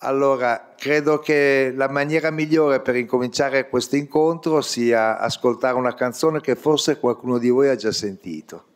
Allora, credo che la maniera migliore per incominciare questo incontro sia ascoltare una canzone che forse qualcuno di voi ha già sentito.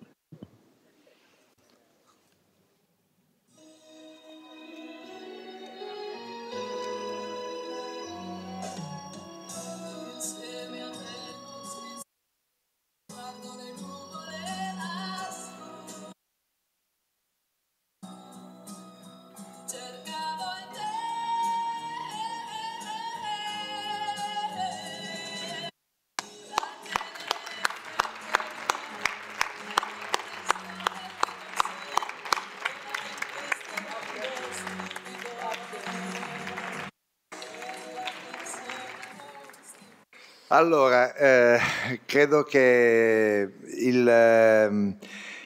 Allora, eh, credo che il, ehm,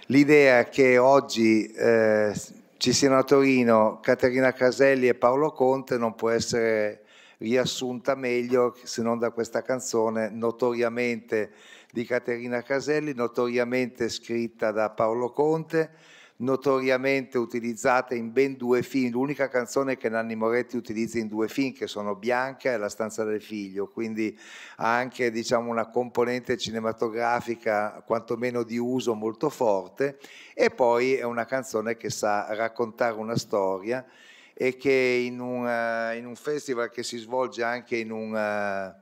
l'idea che oggi eh, ci siano a Torino Caterina Caselli e Paolo Conte non può essere riassunta meglio se non da questa canzone notoriamente di Caterina Caselli, notoriamente scritta da Paolo Conte, notoriamente utilizzata in ben due film. L'unica canzone che Nanni Moretti utilizza in due film, che sono Bianca e La stanza del figlio, quindi ha anche diciamo, una componente cinematografica quantomeno di uso molto forte. E poi è una canzone che sa raccontare una storia e che in un, eh, in un festival che si svolge anche in un, eh,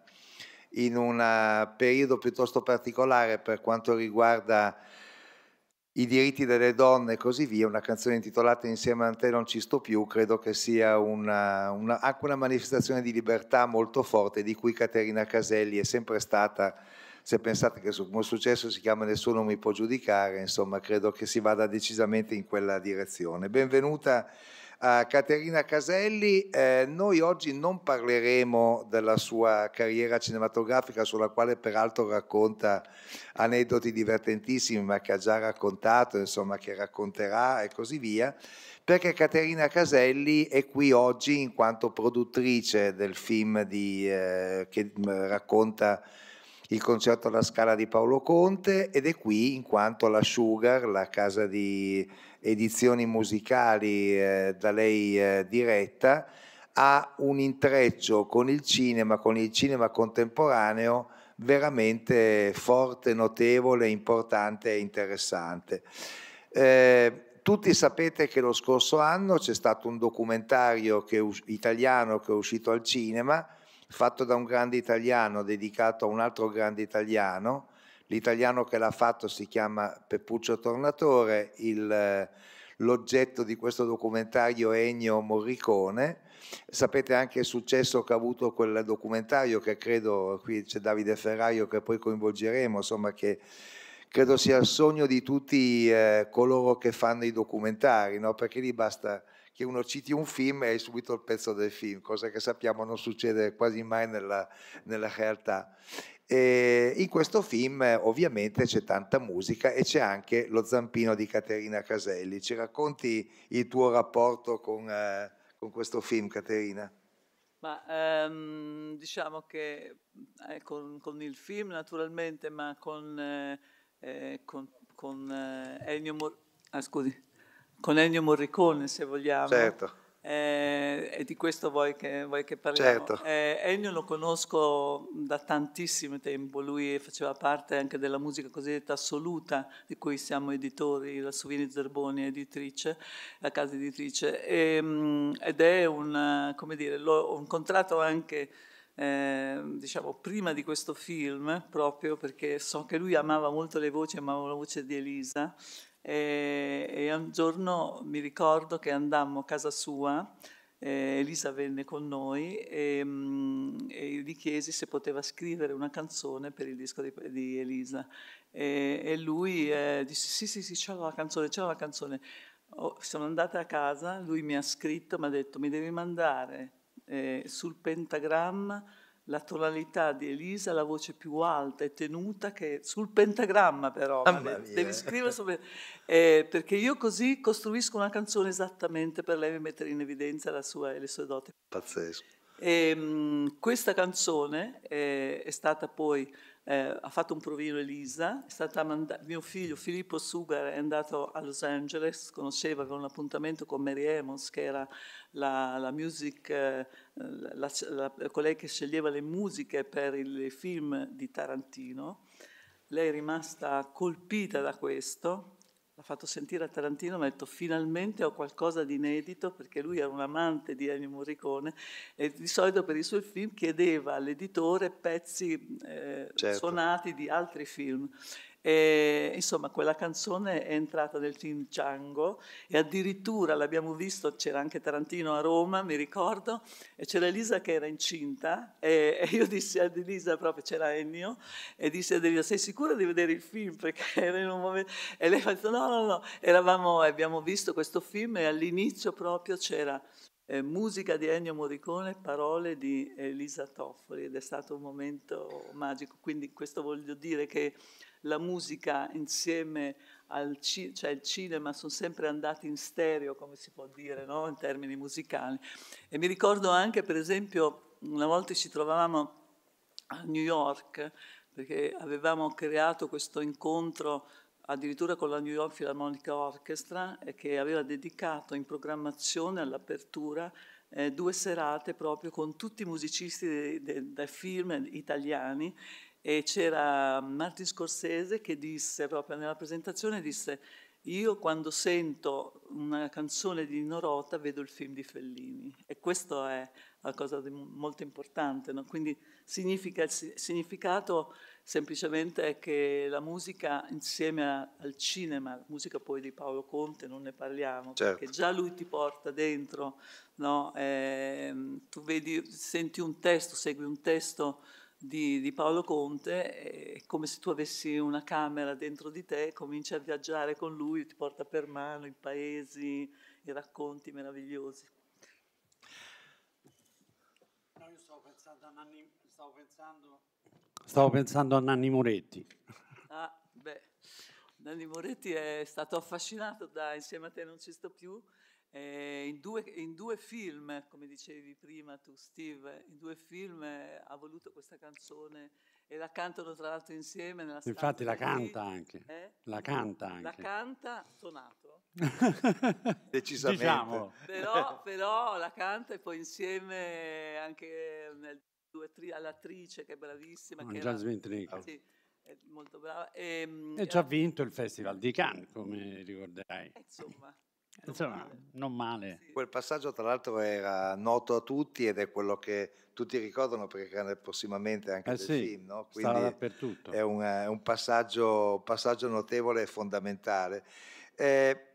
in un eh, periodo piuttosto particolare per quanto riguarda i diritti delle donne e così via, una canzone intitolata Insieme a te non ci sto più, credo che sia una, una, anche una manifestazione di libertà molto forte di cui Caterina Caselli è sempre stata, se pensate che come è successo si chiama Nessuno mi può giudicare, insomma credo che si vada decisamente in quella direzione. Benvenuta a Caterina Caselli. Eh, noi oggi non parleremo della sua carriera cinematografica, sulla quale peraltro racconta aneddoti divertentissimi, ma che ha già raccontato, insomma, che racconterà e così via, perché Caterina Caselli è qui oggi in quanto produttrice del film di, eh, che mh, mm, racconta il concerto alla Scala di Paolo Conte ed è qui in quanto la Sugar, la casa di edizioni musicali eh, da lei eh, diretta, ha un intreccio con il cinema, con il cinema contemporaneo veramente forte, notevole, importante e interessante. Eh, tutti sapete che lo scorso anno c'è stato un documentario che, italiano che è uscito al cinema, fatto da un grande italiano, dedicato a un altro grande italiano. L'italiano che l'ha fatto si chiama Peppuccio Tornatore, il, eh, l'oggetto di questo documentario è Ennio Morricone. Sapete anche il successo che ha avuto quel documentario che credo, qui c'è Davide Ferraio che poi coinvolgeremo, insomma che credo sia il sogno di tutti eh, coloro che fanno i documentari, no? perché lì basta che uno citi un film e hai subito il pezzo del film, cosa che sappiamo non succede quasi mai nella, nella realtà. E in questo film ovviamente c'è tanta musica e c'è anche lo zampino di Caterina Caselli. Ci racconti il tuo rapporto con, eh, con questo film, Caterina? Ma ehm, diciamo che eh, con, con, il film naturalmente, ma con, eh, eh con, con eh, Ennio Morricone... Ah, scusi con Ennio Morricone, se vogliamo. Certo. Eh, e di questo vuoi che, vuoi che parliamo? Certo. Eh, Ennio lo conosco da tantissimo tempo, lui faceva parte anche della musica cosiddetta assoluta, di cui siamo editori, la Suvini Zerboni editrice, la casa editrice, e, ehm, ed è un, come dire, l'ho incontrato anche... Eh, diciamo prima di questo film proprio perché so che lui amava molto le voci amava la voce di Elisa e, e un giorno mi ricordo che andammo a casa sua, eh, Elisa venne con noi e, mh, mm, e, gli chiesi se poteva scrivere una canzone per il disco di, di Elisa e, e lui eh, disse sì sì sì c'era la canzone, c'era la canzone. Oh, sono andata a casa, lui mi ha scritto, mi ha detto mi devi mandare eh, sul pentagramma la tonalità di Elisa, la voce più alta e tenuta che sul pentagramma però, ah, devi scrivere sul eh, perché io così costruisco una canzone esattamente per lei e mettere in evidenza sua, le sue doti. Pazzesco. E, ehm, mh, questa canzone eh, è stata poi eh, ha fatto un provino Elisa, manda- mio figlio Filippo Sugar è andato a Los Angeles, conosceva, con un appuntamento con Mary Emmons che era la, la music, eh, la, la, colei che sceglieva le musiche per il film di Tarantino. Lei è rimasta colpita da questo l'ha fatto sentire a Tarantino, mi ha detto finalmente ho qualcosa di inedito perché lui era un amante di Ennio Morricone e di solito per i suoi film chiedeva all'editore pezzi eh, certo. suonati di altri film e, insomma, quella canzone è entrata nel film Django e addirittura l'abbiamo visto, c'era anche Tarantino a Roma, mi ricordo, e c'era Elisa che era incinta e, e io dissi ad Elisa, proprio c'era Ennio, e disse ad Elisa, sei sicura di vedere il film? Perché era in un momento... E lei ha detto, no, no, no, Eravamo, abbiamo visto questo film e all'inizio proprio c'era... Eh, musica di Ennio Morricone, parole di Elisa Toffoli ed è stato un momento magico, quindi questo voglio dire che la musica insieme al ci- cioè il cinema, sono sempre andati in stereo, come si può dire, no? in termini musicali. E mi ricordo anche, per esempio, una volta ci trovavamo a New York, perché avevamo creato questo incontro addirittura con la New York Philharmonic Orchestra, che aveva dedicato in programmazione all'apertura eh, due serate proprio con tutti i musicisti dei de, de film italiani e c'era Martin Scorsese che disse proprio nella presentazione disse io quando sento una canzone di Norota vedo il film di Fellini e questo è una cosa molto importante, no? quindi significa, il significato semplicemente è che la musica insieme a, al cinema, la musica poi di Paolo Conte non ne parliamo, certo. perché già lui ti porta dentro, no? eh, tu vedi, senti un testo, segui un testo di, di, Paolo Conte, è come se tu avessi una camera dentro di te, cominci a viaggiare con lui, ti porta per mano i paesi, i racconti meravigliosi. No, io stavo pensando a Nanni, stavo pensando... Stavo pensando a Nanni Moretti. Ah, beh, Nanni Moretti è stato affascinato da Insieme a te non ci sto più eh, in, due, in, due, film, come dicevi prima tu Steve, in due film eh, ha voluto questa canzone e la cantano tra l'altro insieme. Nella Infatti la canta anche. Eh? La canta anche. La canta Tonato. Decisamente. Diciamo. Però, però, la canta e poi insieme anche nel, all'attrice che è bravissima. Con Jasmine Trinkel. Sì molto brava. E, ehm, e ci ha eh, vinto il Festival di Cannes, come ricorderai. Insomma, Insomma, non male. quel passaggio tra l'altro era noto a tutti ed è quello che tutti ricordano perché era prossimamente anche eh sì, film, no? quindi dappertutto. è un, è un passaggio, passaggio, notevole e fondamentale. Eh,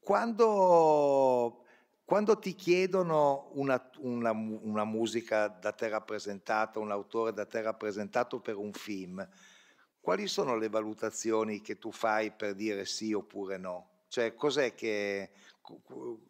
quando, quando, ti chiedono una, una, una musica da te rappresentata, un autore da te rappresentato per un film, quali sono le valutazioni che tu fai per dire sì oppure no? Cioè, cos'è che,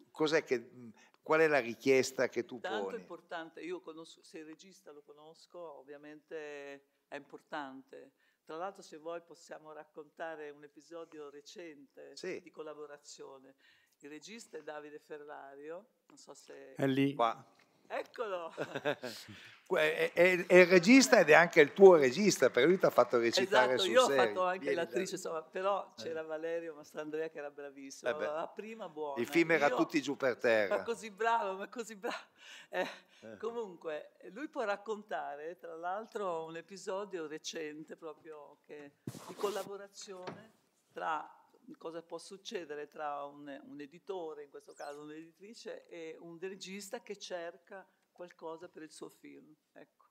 cos'è che mhmm, qual è la richiesta che tu Tanto poni? È importante, io conosco, se il regista lo conosco, ovviamente è importante. Tra l'altro, se vuoi, possiamo raccontare un episodio recente sì. di collaborazione. Il regista è Davide Ferrario, non so se... È lì. Qua. Eccolo! è, è, è, il regista ed è anche il tuo regista, perché lui ti ha fatto recitare esatto, sul serio. io ho fatto anche Vieni l'attrice, insomma, però eh. c'era eh. Valerio Mastandrea che era bravissimo, eh la prima buona. Il film era io, tutti giù per terra. Ma così bravo, ma così bravo. Eh, eh, comunque, lui può raccontare, tra l'altro, un episodio recente proprio che, di collaborazione tra cosa può succedere tra un, un editore, in questo caso un'editrice, e un regista che cerca qualcosa per il suo film. Ecco.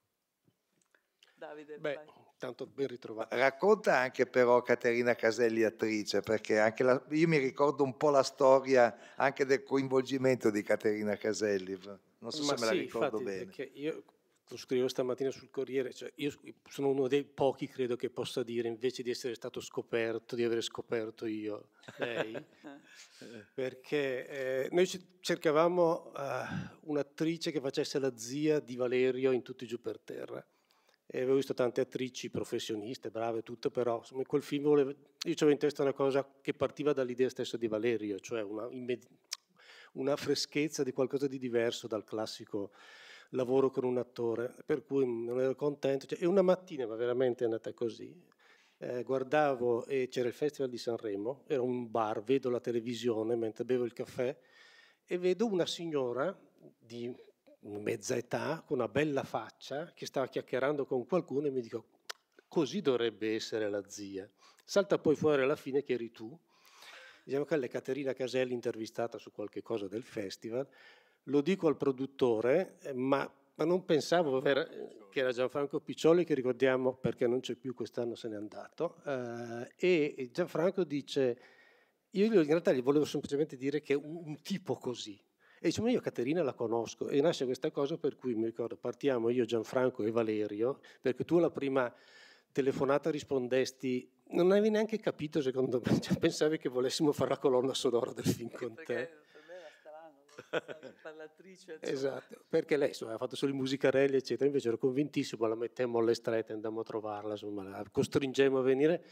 Davide, Beh, vai. tanto ben ritrovato. Racconta anche però Caterina Caselli, attrice, perché la, io mi ricordo un po' la storia anche del coinvolgimento di Caterina Caselli. Non so Ma se me la ricordo infatti, bene. Io lo scrivevo stamattina sul Corriere, cioè io sono uno dei pochi, credo, che possa dire, invece di essere stato scoperto, di aver scoperto io lei, perché eh, noi cercavamo uh, un'attrice che facesse la zia di Valerio in Tutti giù per terra. E avevo visto tante attrici professioniste, brave, tutte, però insomma, quel film voleva... io avevo in testa una cosa che partiva dall'idea stessa di Valerio, cioè una, una freschezza di qualcosa di diverso dal classico lavoro con un attore, per cui non ero contento. Cioè, e una mattina, ma veramente è andata così, eh, guardavo e c'era il Festival di Sanremo, era un bar, vedo la televisione mentre bevo il caffè e vedo una signora di mezza età, con una bella faccia, che stava chiacchierando con qualcuno e mi dico, così dovrebbe essere la zia. Salta poi fuori alla fine che eri tu. Diciamo che è Caterina Caselli intervistata su qualche cosa del festival lo dico al produttore, eh, ma, ma non pensavo aver, eh, che era Gianfranco Piccioli, che ricordiamo perché non c'è più, quest'anno se n'è andato, eh, e Gianfranco dice, io in realtà gli volevo semplicemente dire che un, un tipo così, e dice, ma io Caterina la conosco. E nasce questa cosa per cui, mi ricordo, partiamo io, Gianfranco e Valerio, perché tu alla prima telefonata rispondesti, non avevi neanche capito secondo me, cioè, pensavi che volessimo fare la colonna sonora del film con te. Ballatrice. esatto, perché lei insomma, aveva fatto solo i musicarelli, eccetera, invece ero convintissimo, la mettemmo alle strette, andammo a trovarla, insomma, la costringemmo a venire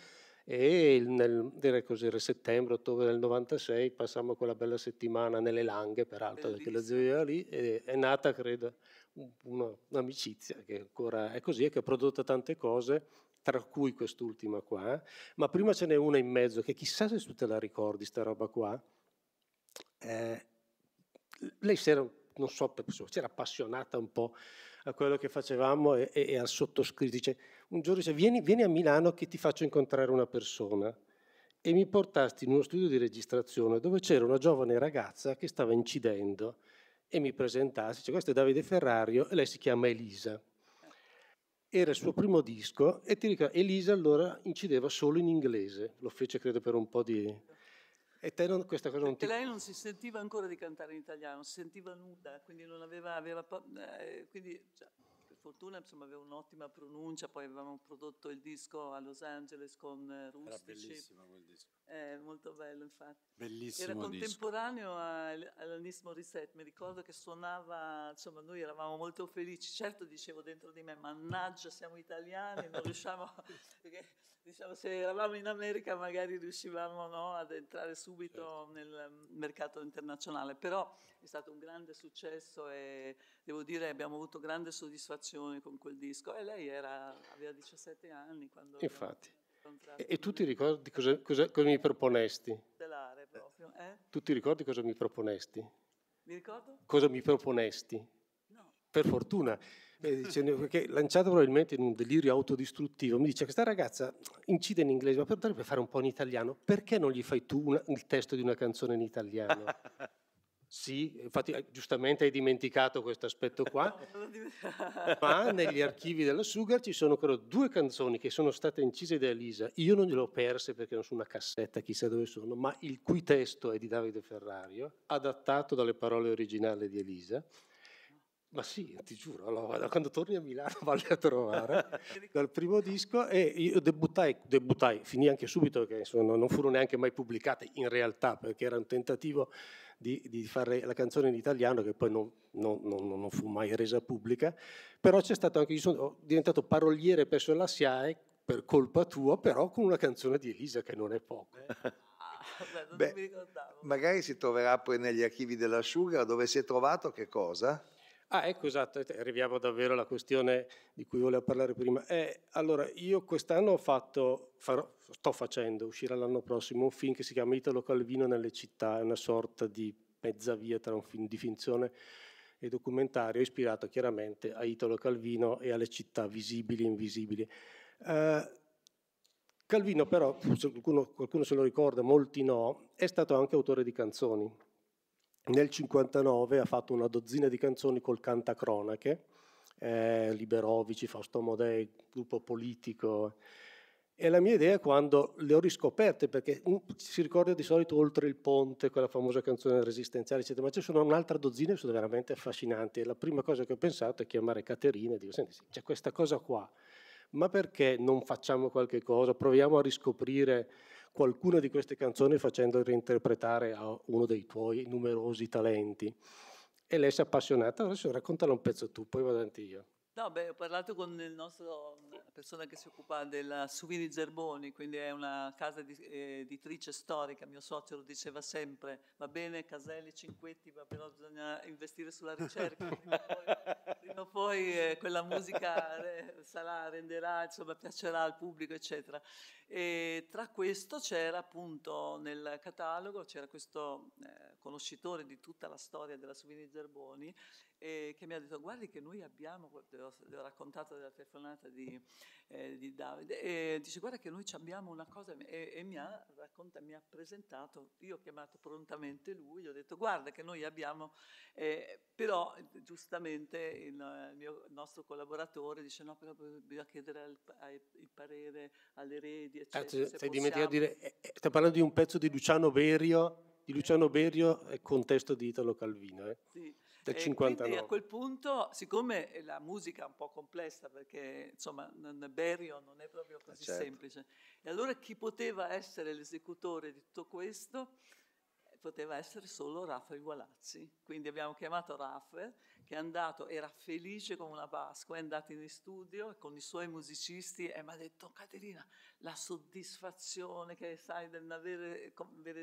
e nel, direi così, era settembre, ottobre del 96, passammo quella bella settimana nelle Langhe, peraltro, Bellissimo. perché la zia era lì, e è nata, credo, una, un'amicizia che ancora è così e che ha prodotto tante cose, tra cui quest'ultima qua, eh. ma prima ce n'è una in mezzo che chissà se tu te la ricordi, sta roba qua. Eh, lei si era, non so, si era appassionata un po' a quello che facevamo e, e, e al sottoscritto. Dice, un giorno dice, vieni, vieni a Milano che ti faccio incontrare una persona. E mi portasti in uno studio di registrazione dove c'era una giovane ragazza che stava incidendo e mi presentassi, dice, questo è Davide Ferrario e lei si chiama Elisa. Era il suo primo disco e ti dico, Elisa allora incideva solo in inglese, lo fece credo per un po' di e te non, questa cosa non ti... lei non si sentiva ancora di cantare in italiano, si sentiva nuda, quindi non aveva... aveva eh, quindi, cioè, per fortuna insomma, aveva un'ottima pronuncia, poi avevamo prodotto il disco a Los Angeles con Rustici. Eh, Era bellissimo quel disco. Eh, molto bello infatti. Bellissimo Era contemporaneo all'Anismo Reset, mi ricordo che suonava, insomma noi eravamo molto felici, certo dicevo dentro di me, mannaggia siamo italiani, non riusciamo... perché Diciamo, se eravamo in America magari riuscivamo no, ad entrare subito certo. nel ehm, mercato internazionale, però è stato un grande successo e devo dire abbiamo avuto grande soddisfazione con quel disco e lei era, aveva 17 anni quando... Infatti. E, e, tu ti ricordi cosa, cosa, cosa mi proponesti? Eh. Proprio, eh? Tu ti ricordi cosa mi proponesti? Mi ricordo? Cosa mi proponesti? No. Per fortuna e perché lanciata probabilmente in un delirio autodistruttivo, mi dice questa ragazza incide in inglese, ma per fare un po' in italiano, perché non gli fai tu una, il testo di una canzone in italiano? Sì, infatti eh, giustamente hai dimenticato questo aspetto qua, ma negli archivi della Sugar ci sono credo due canzoni che sono state incise da Elisa, io non le ho perse perché non su una cassetta, chissà dove sono, ma il cui testo è di Davide Ferrario, adattato dalle parole originali di Elisa, ma sì, ti giuro, allora, quando torni a Milano valli a trovare dal primo disco e io debuttai, debuttai finì anche subito che insomma, non furono neanche mai pubblicate in realtà perché era un tentativo di, di fare la canzone in italiano che poi non, non, non, non, fu mai resa pubblica, però c'è stato anche, io sono diventato paroliere presso la SIAE per colpa tua, però con una canzone di Elisa che non è poco. Eh, ah, beh, Beh magari si troverà poi negli archivi della Sugar dove si è trovato che cosa? Ah, ecco, esatto, arriviamo davvero alla questione di cui volevo parlare prima. Eh, allora, io quest'anno ho fatto, farò, sto facendo, uscirà l'anno prossimo, un film che si chiama Italo Calvino nelle città, è una sorta di mezza via tra un film di finzione e documentario, ispirato chiaramente a Italo Calvino e alle città visibili e invisibili. Eh, Calvino però, qualcuno, qualcuno se lo ricorda, molti no, è stato anche autore di canzoni nel 59 ha fatto una dozzina di canzoni col Cantacronache, eh, Liberovici, Fausto Modei, gruppo politico. E la mia idea quando le ho riscoperte, perché mm, si ricorda di solito Oltre il Ponte, quella famosa canzone resistenziale, eccetera, ma ci sono un'altra dozzina che sono veramente affascinanti. E la prima cosa che ho pensato è chiamare Caterina e dire, senti, sì, c'è questa cosa qua, ma perché non facciamo qualche cosa, proviamo a riscoprire qualcuna di queste canzoni facendo reinterpretare a uno dei tuoi numerosi talenti. E lei si è appassionata, adesso raccontala un pezzo tu, poi vado avanti io. No, beh, ho parlato con il nostro, la persona che si occupa della Suvini Zerboni, quindi è una casa editrice storica, mio socio lo diceva sempre, va bene Caselli, Cinquetti, ma però bisogna investire sulla ricerca, prima o poi, prima poi eh, quella musica sarà, renderà, insomma, piacerà al pubblico, eccetera. E tra questo c'era appunto nel catalogo, c'era questo... Eh, conoscitore di tutta la storia della Suvini Zerboni, eh, che mi ha detto guardi che noi abbiamo, le ho, raccontato della telefonata di, eh, di Davide, e dice guarda che noi abbiamo una cosa e, e mi, ha racconta, mi, ha presentato, io ho chiamato prontamente lui, gli ho detto guarda che noi abbiamo, eh, però giustamente il, il, mio, il, nostro collaboratore dice no però bisogna chiedere al, ai, il parere alle redi, eccetera. Ah, se, se stai dimenticato di dire, eh, eh, stai parlando di un pezzo di Luciano Verio di Luciano Berio è contesto di Italo Calvino. Eh? Sì. Del 59. a quel punto, siccome la musica è un po' complessa, perché insomma Berio non è proprio eh, così certo. semplice, e allora chi poteva essere l'esecutore di tutto questo poteva essere solo Raffaele Gualazzi. Quindi abbiamo chiamato Raffaele che è andato, era felice come una Pasqua, è andato in studio con i suoi musicisti e mi ha detto Caterina, la soddisfazione che sai nell'avere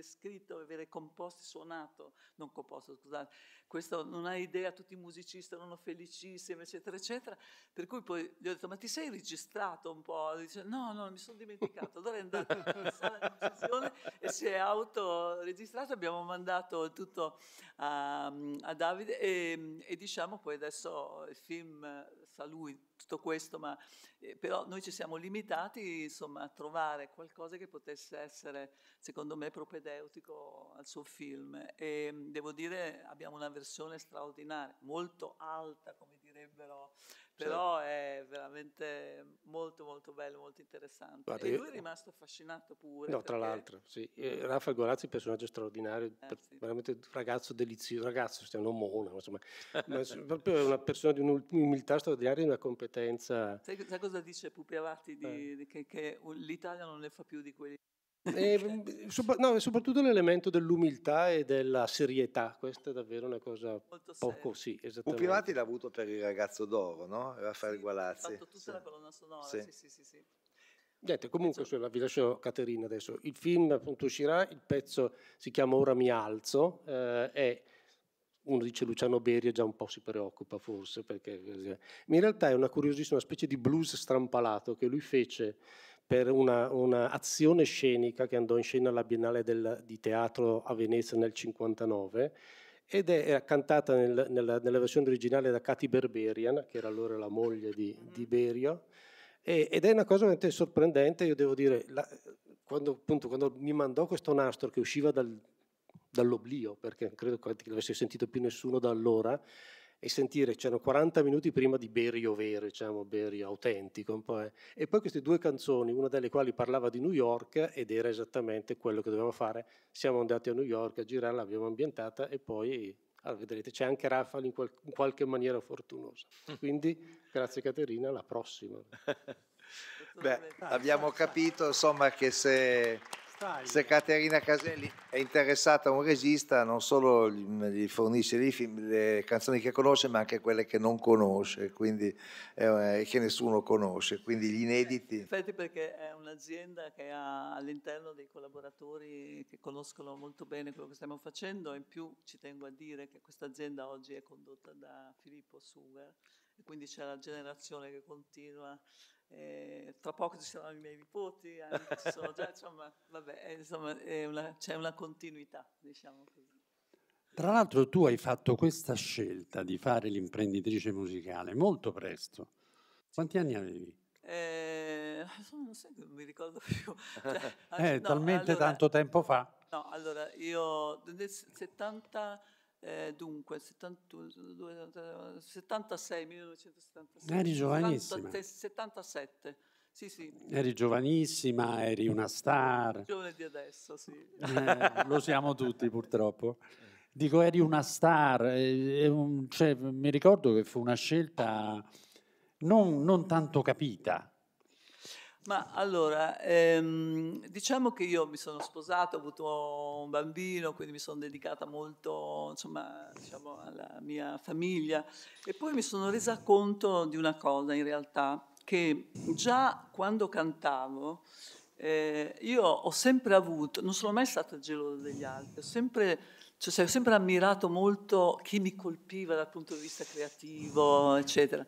scritto, avere composto, suonato, non composto, scusate, questo non hai idea, tutti i musicisti erano felicissimi, eccetera, eccetera. Per cui poi gli ho detto, ma ti sei registrato un po'? Dice, no, no, mi sono dimenticato. Allora è andato in sala di sessione e si è autoregistrato, abbiamo mandato tutto a, a Davide e, e, diciamo poi adesso il film sa lui tutto questo, ma eh, però noi ci siamo limitati insomma, a trovare qualcosa che potesse essere, secondo me, propedeutico al suo film. E devo dire, abbiamo una versione straordinaria, molto alta come direbbero, però certo. è veramente molto molto bello, molto interessante. Guarda, e lui è rimasto affascinato pure. No, tra l'altro, sì. Raffaele Gorazzi è un personaggio straordinario, eh, per, sì. veramente un ragazzo delizioso, ragazzo, cioè un omone, insomma, ma proprio una persona di un'umiltà straordinaria e una competenza. Sai, sai, cosa dice Pupi Avati? Di, eh. di che, che l'Italia non ne fa più di quelli e, sopra, no, soprattutto l'elemento dell'umiltà e della serietà, questa è davvero una cosa Molto poco, seria. sì, esattamente. Upirati l'ha avuto per il ragazzo d'oro, no? Raffaele sì, Gualazzi. Ha fatto tutta sì. la colonna sonora, sì, sì, sì. sì, sì. Niente, comunque insomma, vi lascio Caterina adesso. Il film appunto uscirà, il pezzo si chiama Ora mi alzo, eh, è uno dice Luciano Beria già un po' si preoccupa forse, perché eh, in realtà è una curiosissima specie di blues strampalato che lui fece per un'azione scenica che andò in scena alla Biennale del, di teatro a Venezia nel 59 ed è cantata nel, nella, nella, versione originale da Katy Berberian, che era allora la moglie di, mm-hmm. di Berio, e, ed è una cosa veramente sorprendente, io devo dire, la, quando, appunto, quando mi mandò questo nastro che usciva dal, dall'oblio, perché credo che l'avesse sentito più nessuno da allora, e sentire, c'erano 40 minuti prima di Berio vero, diciamo, Berio autentico. Po eh. e poi queste due canzoni, una delle quali parlava di New York ed era esattamente quello che dovevamo fare. Siamo andati a New York a girarla, l'abbiamo ambientata e poi, allora ah, vedrete, c'è anche Rafal in, qual- in qualche maniera fortunosa. Quindi, grazie Caterina, alla prossima. Beh, abbiamo capito insomma che se se Caterina Caselli è interessata a un regista, non solo gli fornisce le canzoni che conosce, ma anche quelle che non conosce, quindi eh, che nessuno conosce, quindi gli inediti. Eh, infatti perché è un'azienda che ha all'interno dei collaboratori che conoscono molto bene quello che stiamo facendo e in più ci tengo a dire che questa azienda oggi è condotta da Filippo Suger, quindi c'è la generazione che continua eh, tra poco ci saranno i miei nipoti, eh, ci sono già, insomma, vabbè, eh, insomma una, c'è una continuità, diciamo così. Tra l'altro tu hai fatto questa scelta di fare l'imprenditrice musicale molto presto. Quanti anni avevi? Eh, non, so, non mi ricordo più. Cioè, eh, no, talmente allora, tanto tempo fa. No, allora io nel 70... Eh, dunque, 72, 76, 1976. Eri giovanissima. 77. Sì, sì. Eri giovanissima, eri una star. Giovane di adesso, sì. Eh, lo siamo tutti purtroppo. Dico, eri una star. Eh, un, cioè, mi ricordo che fu una scelta non, non tanto capita ma allora, ehm, diciamo che io mi sono sposato, ho avuto un bambino, quindi mi sono dedicata molto insomma, diciamo, alla mia famiglia e poi mi sono resa conto di una cosa in realtà, che già quando cantavo eh, io ho sempre avuto, non sono mai stata gelosa degli altri, ho sempre cioè, cioè, ho sempre ammirato molto chi mi colpiva dal punto di vista creativo, eccetera.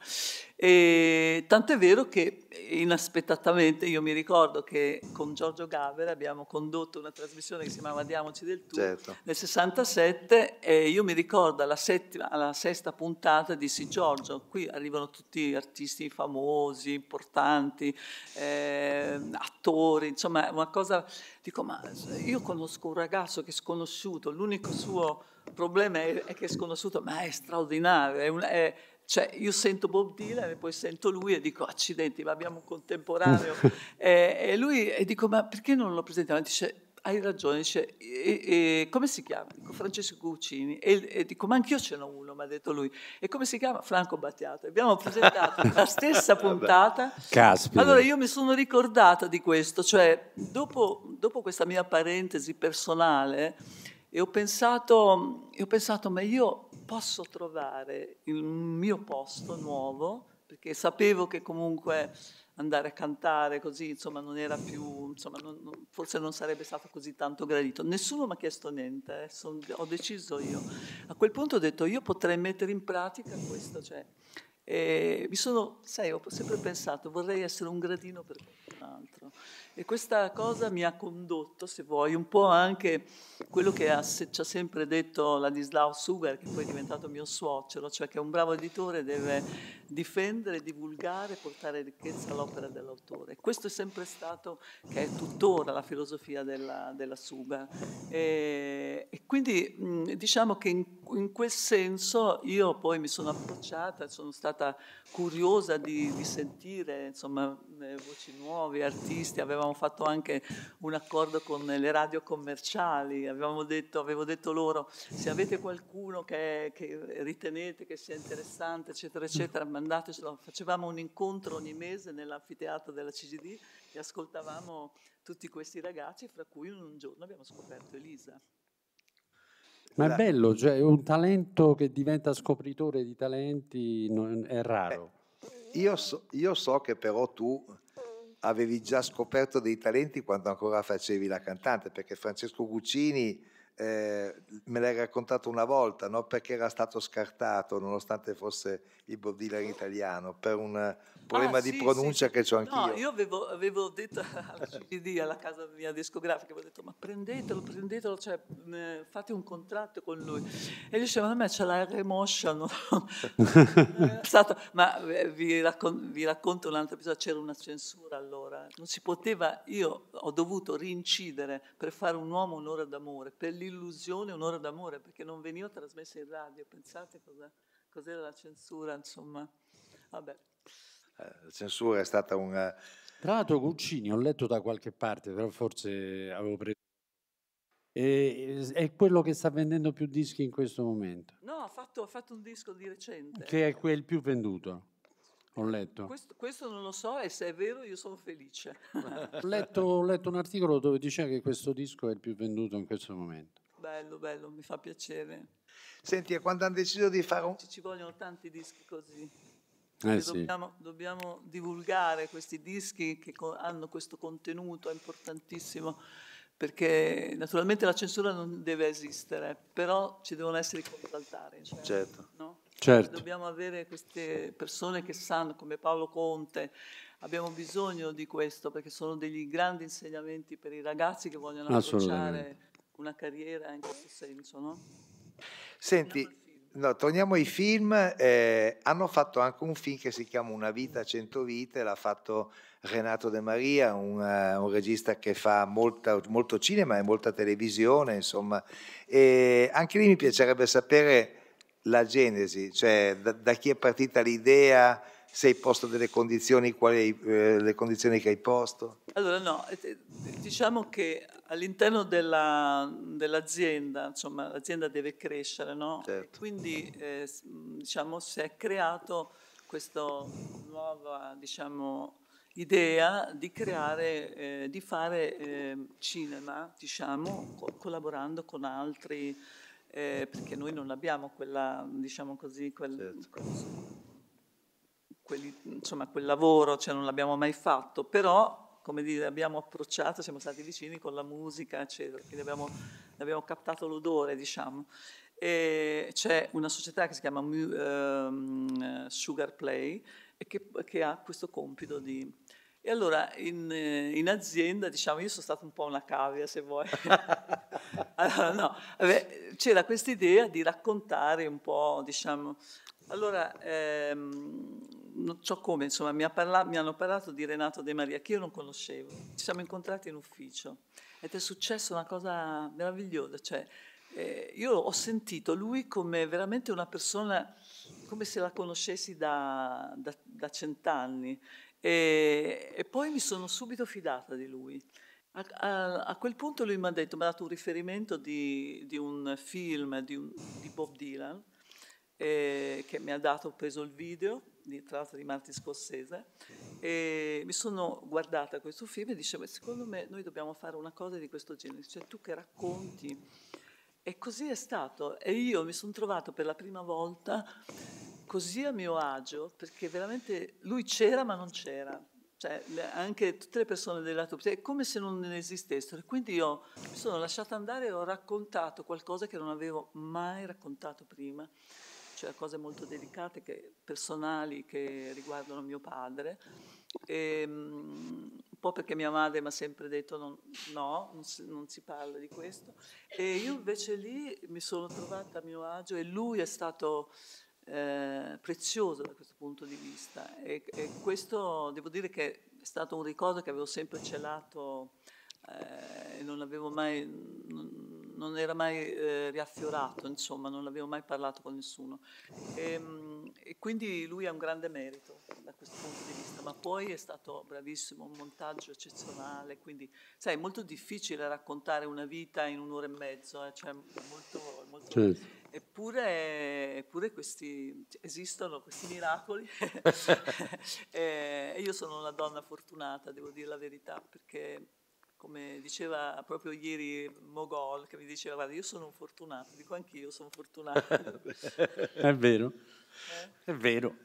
E, tant'è vero che inaspettatamente io mi ricordo che con Giorgio Gaver abbiamo condotto una trasmissione che si chiamava Diamoci del tu certo. nel 67 e io mi ricordo alla, settima, alla sesta puntata dissi Giorgio, qui arrivano tutti artisti famosi, importanti, eh, attori, insomma una cosa Dico, ma io conosco un ragazzo che è sconosciuto, l'unico suo problema è, è, che è sconosciuto, ma è straordinario. È un, è, cioè, io sento Bob Dylan e poi sento lui e dico, accidenti, ma abbiamo un contemporaneo. e, e, lui, e dico, ma perché non lo presentiamo? Dice, hai ragione, dice, e, e, come si chiama? Dico Francesco Guccini, e, e dico, ma anch'io ce n'ho uno, mi ha detto lui. E come si chiama? Franco Battiato. Abbiamo presentato la stessa puntata. Caspita. Allora io mi sono ricordata di questo, cioè dopo, dopo questa mia parentesi personale, e ho pensato, e ho pensato, ma io posso trovare il mio posto nuovo, perché sapevo che comunque andare a cantare così, insomma non era più, insomma non, non, forse non sarebbe stato così tanto gradito. Nessuno mi ha chiesto niente, eh, son, ho deciso io. A quel punto ho detto io potrei mettere in pratica questo, cioè, eh, mi sono, sai, ho sempre pensato vorrei essere un gradino per qualcun altro. E questa cosa mi ha condotto, se vuoi, un po' anche quello che ha, ci ha sempre detto Ladislao Sugar, che poi è diventato mio suocero, cioè che un bravo editore deve difendere, divulgare, portare ricchezza all'opera dell'autore. Questo è sempre stato, che è tuttora la filosofia della, della Sugar. E, e quindi diciamo che in in quel senso io poi mi sono approcciata, sono stata curiosa di, di sentire insomma, eh, voci nuove, artisti, avevamo fatto anche un accordo con le radio commerciali, detto, avevo detto loro se avete qualcuno che, che, ritenete che sia interessante, eccetera, mm. eccetera, mandatecelo. Facevamo un incontro ogni mese nell'anfiteatro della CGD e ascoltavamo tutti questi ragazzi, fra cui un giorno abbiamo scoperto Elisa. Ma è esatto. bello, cioè un talento che diventa scopritore di talenti non, è raro. Eh, io, so, io so che però tu avevi già scoperto dei talenti quando ancora facevi la cantante, perché Francesco Guccini eh, me l'hai raccontato una volta, no? perché era stato scartato nonostante fosse il Bob Dylan italiano per un problema ah, sì, di pronuncia sì, che ho anch'io. No, io avevo, avevo detto al CPD, alla casa mia discografica, avevo detto ma prendetelo, prendetelo, cioè, fate un contratto con lui. E lui diceva, a me c'è la remotion. Eh, ma eh, vi, raccon- vi racconto un'altra cosa, c'era una censura allora, non si poteva, io ho dovuto rincidere per fare un uomo un'ora d'amore, per l'illusione un'ora d'amore, perché non veniva trasmessa in radio, pensate cosa, cos'era la censura, insomma, vabbè la censura è stata un... Eh, Tra l'altro Guccini, ho letto da qualche parte, però forse avevo preso... E, è quello che sta vendendo più dischi in questo momento. No, ha fatto, ha fatto un disco di recente. Che è quel più venduto. Ho letto. Questo, questo, non lo so e se è vero io sono felice. ho, letto, ho letto un articolo dove diceva che questo disco è il più venduto in questo momento. Bello, bello, mi fa piacere. Senti, quando hanno deciso di fare un... Ci vogliono tanti dischi così. Eh sì. dobbiamo, dobbiamo, divulgare questi dischi che hanno questo contenuto importantissimo perché naturalmente la censura non deve esistere, però ci devono essere i contraltari. Cioè, certo. No? certo. Dobbiamo avere queste persone che sanno, come Paolo Conte, abbiamo bisogno di questo perché sono degli grandi insegnamenti per i ragazzi che vogliono approcciare una carriera in questo senso. No? Senti, No, torniamo ai film. Eh, hanno fatto anche un film che si chiama Una vita, cento vite, l'ha fatto Renato De Maria, un, uh, un regista che fa molta, molto cinema e molta televisione, insomma. E anche lì mi piacerebbe sapere la genesi, cioè da, da chi è partita l'idea, se hai posto delle condizioni, quali eh, le condizioni che hai posto? Allora no, eh, eh, diciamo che all'interno della, dell'azienda, insomma l'azienda deve crescere, no? Certo. Quindi eh, diciamo si è creato questa nuova diciamo, idea di creare, eh, di fare eh, cinema, diciamo, co- collaborando con altri, perché noi non abbiamo quella, diciamo così, quel, certo. quel quelli, insomma, quel lavoro, cioè non l'abbiamo mai fatto, però come dire, abbiamo approcciato, siamo stati vicini con la musica, eccetera, quindi abbiamo, abbiamo captato l'odore, diciamo. E c'è una società che si chiama um, Sugar Play e che, che ha questo compito di e allora in, in, azienda, diciamo, io sono stata un po' una cavia, se vuoi. allora, no, vabbè, c'era questa idea di raccontare un po', diciamo. Allora, ehm, non so come, insomma, mi, ha parla- mi, hanno parlato di Renato De Maria, che io non conoscevo. Ci siamo incontrati in ufficio ed è successa una cosa meravigliosa. Cioè, eh, io ho sentito lui come veramente una persona, come se la conoscessi da, da, da cent'anni. E, e, poi mi sono subito fidata di lui. A, a, a quel punto lui mi ha detto, mi ha dato un riferimento di, di un film di, un, di Bob Dylan, eh, che mi ha dato, ho preso il video di, tra l'altro di Marti Scorsese, e mi sono guardata questo film e dicevo, eh, secondo me noi dobbiamo fare una cosa di questo genere, cioè tu che racconti. E così è stato. E io mi sono trovato per la prima volta così a mio agio, perché veramente lui c'era ma non c'era. Cioè, anche tutte le persone della tua è come se non ne esistessero. Quindi io mi sono lasciata andare e ho raccontato qualcosa che non avevo mai raccontato prima cioè cose molto delicate, che, personali che riguardano mio padre. E, um, un po' perché mia madre mi ha sempre detto non, no, non si, non si, parla di questo. E io invece lì mi sono trovata a mio agio e lui è stato eh, prezioso da questo punto di vista. E, e, questo devo dire che è stato un ricordo che avevo sempre celato eh, e non avevo mai... Non, non era mai eh, riaffiorato, insomma, non avevo mai parlato con nessuno. E, ehm, e, quindi lui ha un grande merito da questo punto di vista, ma poi è stato bravissimo, un montaggio eccezionale, quindi sai, è molto difficile raccontare una vita in un'ora e mezzo, eh, cioè molto, molto... Certo. Eppure, eppure questi, esistono questi miracoli eh, e io sono una donna fortunata, devo dire la verità, perché come diceva proprio ieri Mogol, che mi diceva, guarda, io sono un fortunato, dico anch'io sono fortunato. è vero, eh? è vero.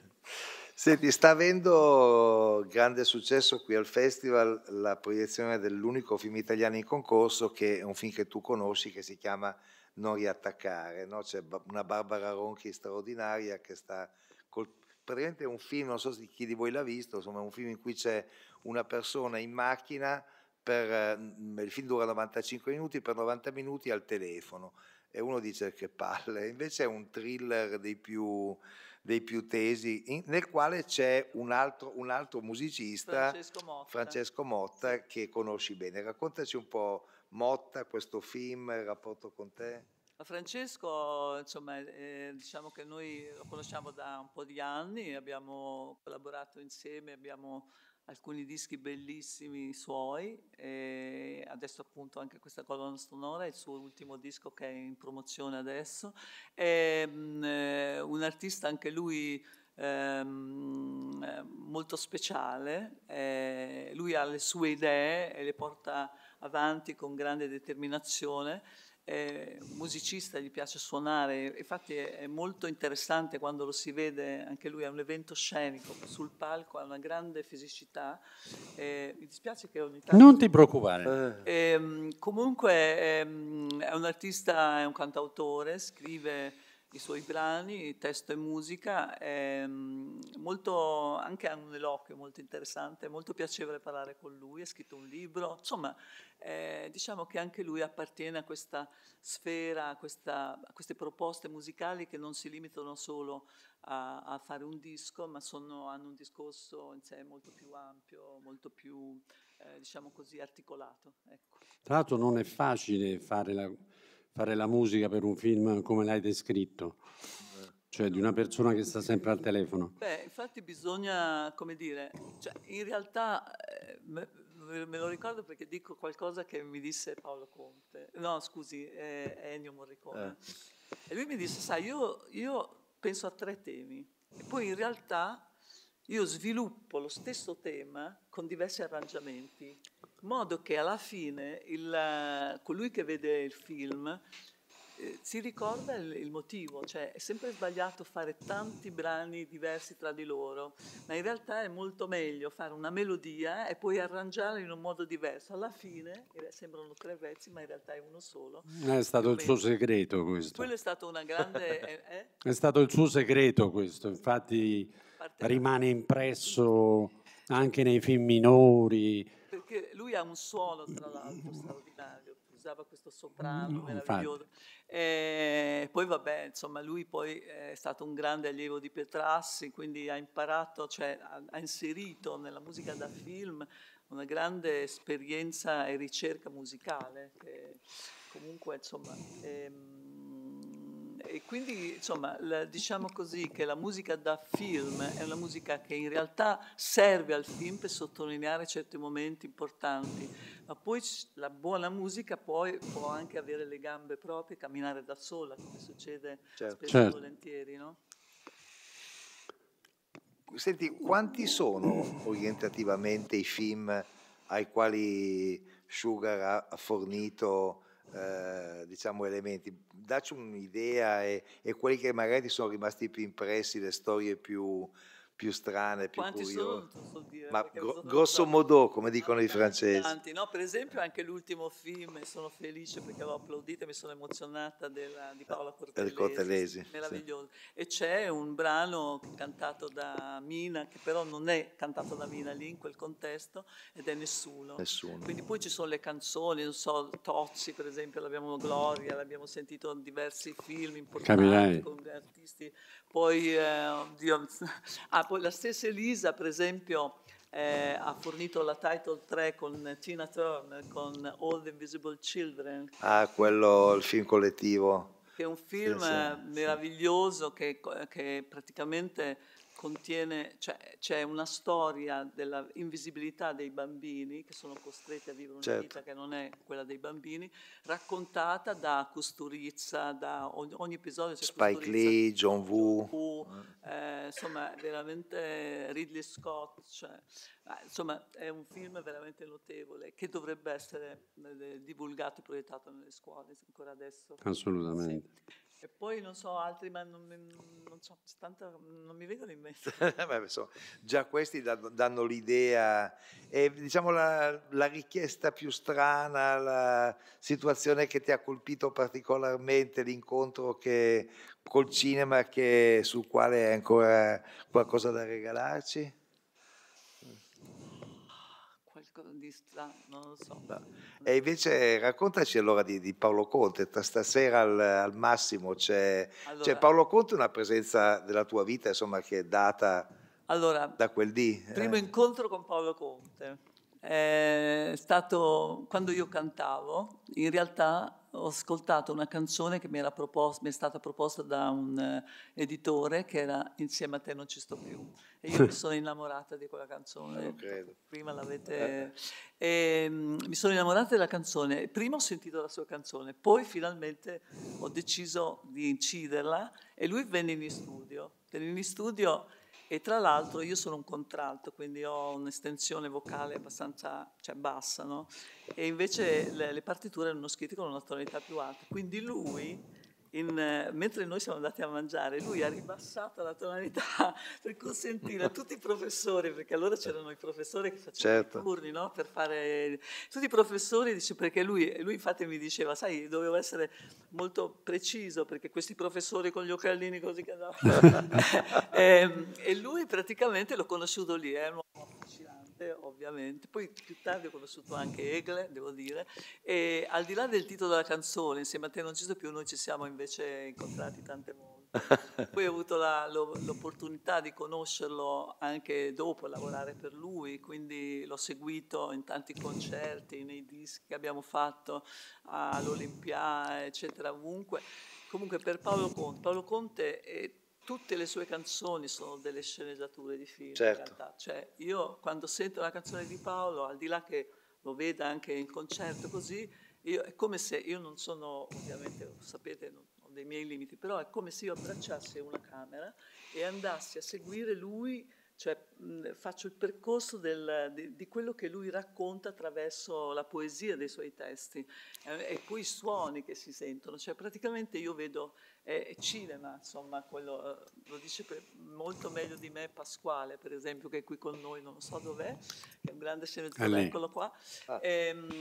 Senti, sta avendo grande successo qui al festival la proiezione dell'unico film italiano in concorso, che è un film che tu conosci, che si chiama Non riattaccare. No? C'è una Barbara Ronchi straordinaria che sta... Col... Praticamente è un film, non so chi di voi l'ha visto, insomma è un film in cui c'è una persona in macchina per, mhmm, il film dura 95 minuti, per 90 minuti al telefono e uno dice che palle, invece è un thriller dei più, dei più tesi, in, nel quale c'è un altro, un altro musicista, Francesco Motta. Francesco Motta. che conosci bene. Raccontaci un po' Motta, questo film, il rapporto con te. Francesco, insomma, eh, diciamo che noi lo conosciamo da un po' di anni, abbiamo collaborato insieme, abbiamo alcuni dischi bellissimi suoi e adesso appunto anche questa colonna sonora è il suo ultimo disco che è in promozione adesso è mm, eh, un artista anche lui ehm, eh, molto speciale lui ha le sue idee e le porta avanti con grande determinazione musicista, gli piace suonare, infatti è molto interessante quando lo si vede, anche lui è un evento scenico, sul palco ha una grande fisicità, eh, mi dispiace che ogni tanto... Non ti preoccupare. Eh, ehm, comunque è, ehm, è un artista, è un cantautore, scrive i suoi brani, testo e musica, è mm, molto, anche ha un eloquio molto interessante, è molto piacevole parlare con lui, ha scritto un libro, insomma eh, diciamo che anche lui appartiene a questa sfera, a, questa, a, queste proposte musicali che non si limitano solo a, a fare un disco, ma sono, hanno un discorso in sé molto più ampio, molto più eh, diciamo così articolato. Ecco. Tra l'altro non è facile fare la fare la musica per un film come l'hai descritto, cioè di una persona che sta sempre al telefono. Beh, infatti bisogna, come dire, cioè in realtà eh, me lo ricordo perché dico qualcosa che mi disse Paolo Conte, no scusi, eh, Ennio Morricone. Eh. E lui mi disse, sai, io, io penso a tre temi e poi in realtà io sviluppo lo stesso tema con diversi arrangiamenti modo che alla fine il, colui che vede il film eh, si ricorda il, il, motivo, cioè è sempre sbagliato fare tanti brani diversi tra di loro, ma in realtà è molto meglio fare una melodia e poi arrangiarla in un modo diverso. Alla fine eh, sembrano tre pezzi, ma in realtà è uno solo. È stato il suo segreto questo. Quello è stato una grande... Eh, eh? È stato il suo segreto questo, infatti rimane impresso anche nei film minori che lui ha un suono, mm, tra mm, l'altro, mm. straordinario, usava questo soprano meraviglioso. E eh, poi vabbè, insomma, lui poi è stato un grande allievo di Petrassi, quindi ha imparato, cioè ha inserito nella musica da film una grande esperienza e ricerca musicale che comunque, insomma... È, ehm, e quindi insomma la, diciamo così che la musica da film è una musica che in realtà serve al film per sottolineare certi momenti importanti, ma poi la buona musica poi può anche avere le gambe proprie, camminare da sola, come succede certo. spesso certo. volentieri, no? Senti, quanti sono orientativamente i film ai quali Sugar ha fornito eh, diciamo, elementi. Dacci un'idea e, e quelli che magari ti sono rimasti più impressi, le storie più, più strane, più Quanti curiose. Sono, so dire, Ma gro- grosso modo, come dicono i francesi. Tanti, no? Per esempio anche l'ultimo film, sono felice perché l'ho applaudita, mi sono emozionata della, di Paola Cortellesi. Cortellesi meraviglioso. Sì. E c'è un brano cantato da Mina, che però non è cantato da Mina lì in quel contesto, ed è Nessuno. Nessuno. Quindi poi ci sono le canzoni, non so, Tozzi per esempio, l'abbiamo Gloria, l'abbiamo sentito in diversi film importanti Camilai. con artisti. Poi, eh, oddio, ah, poi la stessa Elisa, per esempio, eh, ha fornito la title 3 con Tina Turner, con All the Invisible Children. Ah, quello, il film collettivo. Che è un film sì, eh, sì, meraviglioso sì. Che, che praticamente contiene, cioè, c'è una storia dell'invisibilità dei bambini che sono costretti a vivere una certo. vita che non è quella dei bambini, raccontata da Costurizza, da ogni, ogni episodio c'è Spike Costurizza, Lee, John Woo, Woo eh, insomma veramente Ridley Scott, cioè, eh, insomma è un film veramente notevole che dovrebbe essere eh, divulgato e proiettato nelle scuole ancora adesso. Assolutamente. Sì. E poi non so altri, ma non, non, so, tanta, non mi vengono in mente. Eh, già questi danno, danno l'idea, e, diciamo la, la, richiesta più strana, la situazione che ti ha colpito particolarmente, l'incontro che, col cinema che, sul quale hai ancora qualcosa da regalarci? di sta, non lo so. No. E invece raccontaci allora di, di Paolo Conte, stasera al, al massimo c'è, allora, Paolo Conte una presenza della tua vita insomma che è data allora, da quel dì. Eh. Primo eh. incontro con Paolo Conte è stato quando io cantavo, in realtà ho ascoltato una canzone che mi, era proposta, mi, è stata proposta da un eh, editore che era Insieme a te non ci sto più. E io mi sono innamorata di quella canzone. Ah, credo. Prima l'avete... E, ehm, mi sono innamorata della canzone. Prima ho sentito la sua canzone, poi finalmente ho deciso di inciderla e lui venne in studio. Venne in studio e tra l'altro io sono un contralto, quindi ho un'estensione vocale abbastanza cioè, bassa, no? E invece le, le partiture erano scritte con una tonalità più alta. Quindi lui in, eh, mentre noi siamo andati a mangiare, lui ha ribassato la tonalità per consentire a tutti i professori, perché allora c'erano i professori che facevano certo. i turni, no? Per fare... Tutti i professori, dice, perché lui, lui infatti mi diceva, sai, dovevo essere molto preciso, perché questi professori con gli occhialini così che andavano... e, ehm, e lui praticamente l'ho conosciuto lì, è eh, un uomo ovviamente, ovviamente. Poi più tardi ho conosciuto anche Egle, devo dire, e al di là del titolo della canzone, insieme a te non ci sto più, noi ci siamo invece incontrati tante volte. Poi ho avuto la, l'opportunità di conoscerlo anche dopo, lavorare per lui, quindi l'ho seguito in tanti concerti, nei dischi che abbiamo fatto all'Olimpia, eccetera, ovunque. Comunque per Paolo Conte, Paolo Conte è tutte le sue canzoni sono delle sceneggiature di film. Certo. Cioè, io quando sento una canzone di Paolo, al di là che lo veda anche in concerto così, io, è come se io non sono, ovviamente, sapete, non, ho dei miei limiti, però è come se io abbracciassi una camera e andassi a seguire lui, cioè faccio il percorso del, di, di, quello che lui racconta attraverso la poesia dei suoi testi eh, e poi i suoni che si sentono, cioè praticamente io vedo eh, cinema, insomma, quello, eh, lo dice per, molto meglio di me Pasquale, per esempio, che è qui con noi, non so dov'è, che è un grande sceneggiatore, eccolo qua. Ah. E, ehm,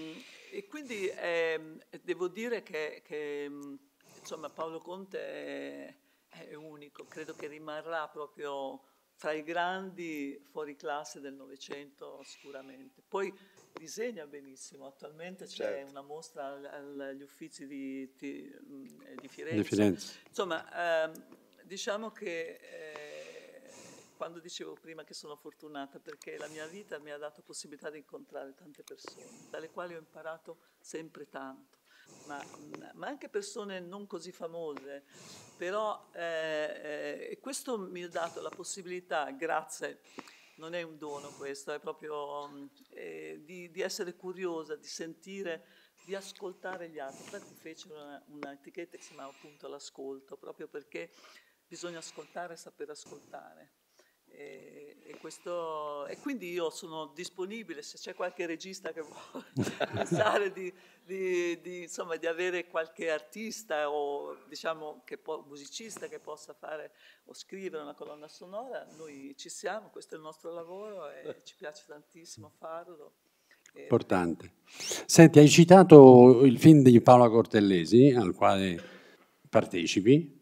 e, quindi ehm, devo dire che, che insomma, Paolo Conte... È, è unico, credo che rimarrà proprio tra i grandi fuori classe del Novecento sicuramente. Poi disegna benissimo, attualmente c'è certo. una mostra agli uffizi di, di, di, Firenze. di Firenze. Insomma, ehm, diciamo che eh, quando dicevo prima che sono fortunata perché la mia vita mi ha dato possibilità di incontrare tante persone, dalle quali ho imparato sempre tanto ma, mm, ma anche persone non così famose, però eh, eh, questo mi ha dato la possibilità, grazie non è un dono questo, è proprio mm, eh, di, di, essere curiosa, di sentire, di ascoltare gli altri. Infatti fece un'etichetta che si chiamava appunto l'ascolto, proprio perché bisogna ascoltare e saper ascoltare. E, e, questo, e, quindi io sono disponibile se c'è qualche regista che vuole pensare di, di, di, insomma, di, avere qualche artista o diciamo che può, musicista che possa fare o scrivere una colonna sonora, noi ci siamo, questo è il nostro lavoro e ci piace tantissimo farlo. Importante. Senti, hai citato il film di Paola Cortellesi al quale partecipi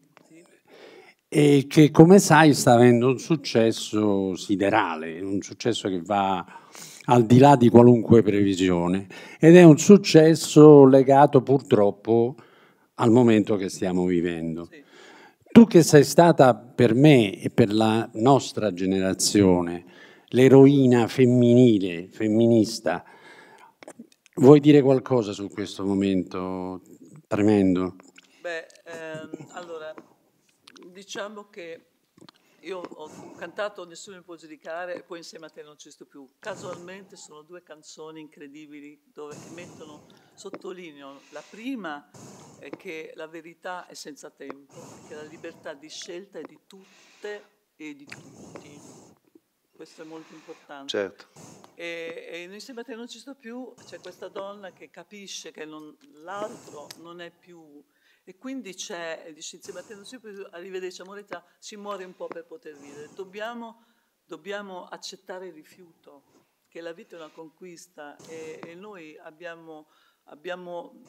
e che come sai sta avendo un successo siderale, un successo che va al di là di qualunque previsione ed è un successo legato purtroppo al momento che stiamo vivendo. Sì. Tu che sei stata per me e per la nostra generazione l'eroina femminile, femminista, vuoi dire qualcosa su questo momento tremendo? Beh, ehm, allora diciamo che io ho cantato Nessuno mi può giudicare e poi insieme a te non ci sto più. Casualmente sono due canzoni incredibili dove mettono, sottolineo, la prima è che la verità è senza tempo, che la libertà di scelta è di tutte e di tutti. Questo è molto importante. Certo. E, e insieme a te non ci sto più, c'è questa donna che capisce che l'altro non è più e quindi c'è, dice insieme a te non si può più, arrivederci amore, tra, si muore un po' per poter vivere. Dobbiamo, dobbiamo accettare il rifiuto, che la vita è una conquista e, e noi abbiamo, abbiamo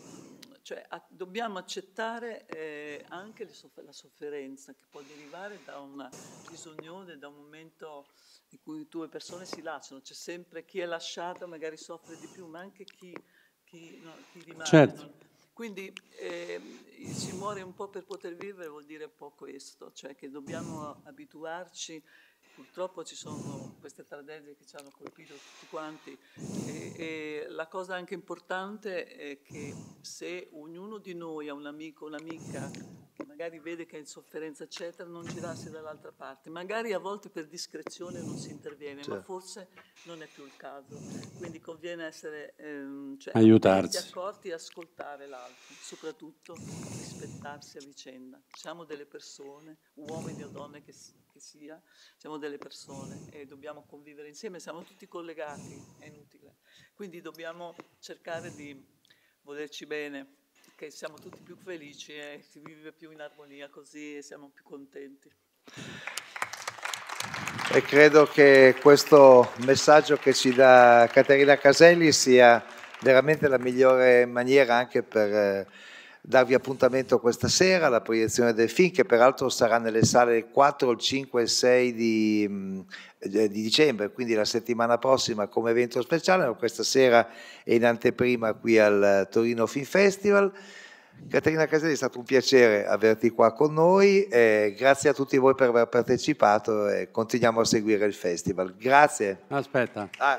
cioè, a, dobbiamo accettare eh, anche soff- la sofferenza che può derivare da una disunione, da un momento in cui due persone si lasciano. C'è sempre chi è lasciato, magari soffre di più, ma anche chi, chi, no, chi rimane. Certo. Quindi eh, si muore un po' per poter vivere vuol dire un po' questo, cioè che dobbiamo abituarci, purtroppo ci sono queste tragedie che ci hanno colpito tutti quanti e, e la cosa anche importante è che se ognuno di noi ha un amico, un'amica che magari vede che è in sofferenza, eccetera, non girarsi dall'altra parte. Magari a volte per discrezione non si interviene, certo. ma forse non è più il caso. Quindi conviene essere ehm, cioè, accorti e ascoltare l'altro, soprattutto rispettarsi a vicenda. Siamo delle persone, uomini o donne che, che sia, siamo delle persone e dobbiamo convivere insieme, siamo tutti collegati, è inutile. Quindi dobbiamo cercare di volerci bene che siamo tutti più felici e eh? si vive più in armonia così e siamo più contenti. E credo che questo messaggio che ci dà Caterina Caselli sia veramente la migliore maniera anche per eh, darvi appuntamento questa sera alla proiezione del film che peraltro sarà nelle sale 4, il 5 e 6 di, mm, eh, di dicembre, quindi la settimana prossima come evento speciale, ma questa sera è in anteprima qui al eh, Torino Film Festival. Caterina Caselli è stato un piacere averti qua con noi, eh, grazie a tutti voi per aver partecipato e continuiamo a seguire il festival. Grazie. Aspetta. Ah.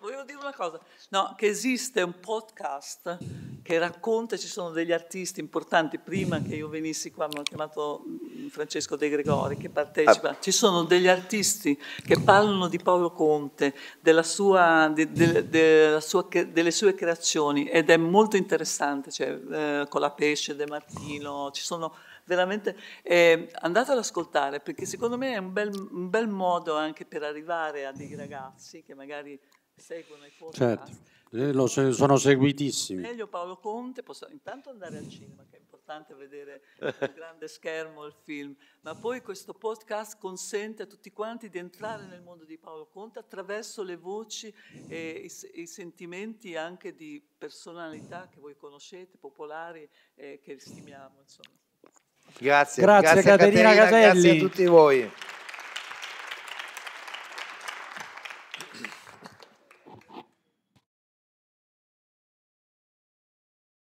Volevo dire una cosa. No, che esiste un podcast che racconta, ci sono degli artisti importanti, prima che io venissi qua mi hanno chiamato mm, Francesco De Gregori che partecipa, ah. ci sono degli artisti che parlano di Paolo Conte, della sua, de, de, de, sua, delle sue creazioni ed è molto interessante, cioè, eh, con la pesce, De Martino, ci sono veramente eh, andate ad ascoltare perché secondo me è un bel, un bel modo anche per arrivare a dei ragazzi che magari seguono i podcast. Certo, eh, se, sono seguitissimi. Meglio Paolo Conte, possiamo intanto andare al cinema, che è importante vedere il grande schermo il film, ma poi questo podcast consente a tutti quanti di entrare nel mondo di Paolo Conte attraverso le voci e i, i sentimenti anche di personalità che voi conoscete, popolari, eh, che stimiamo. Insomma. Grazie, grazie, grazie Caterina, Caterina Caselli. Grazie a tutti voi.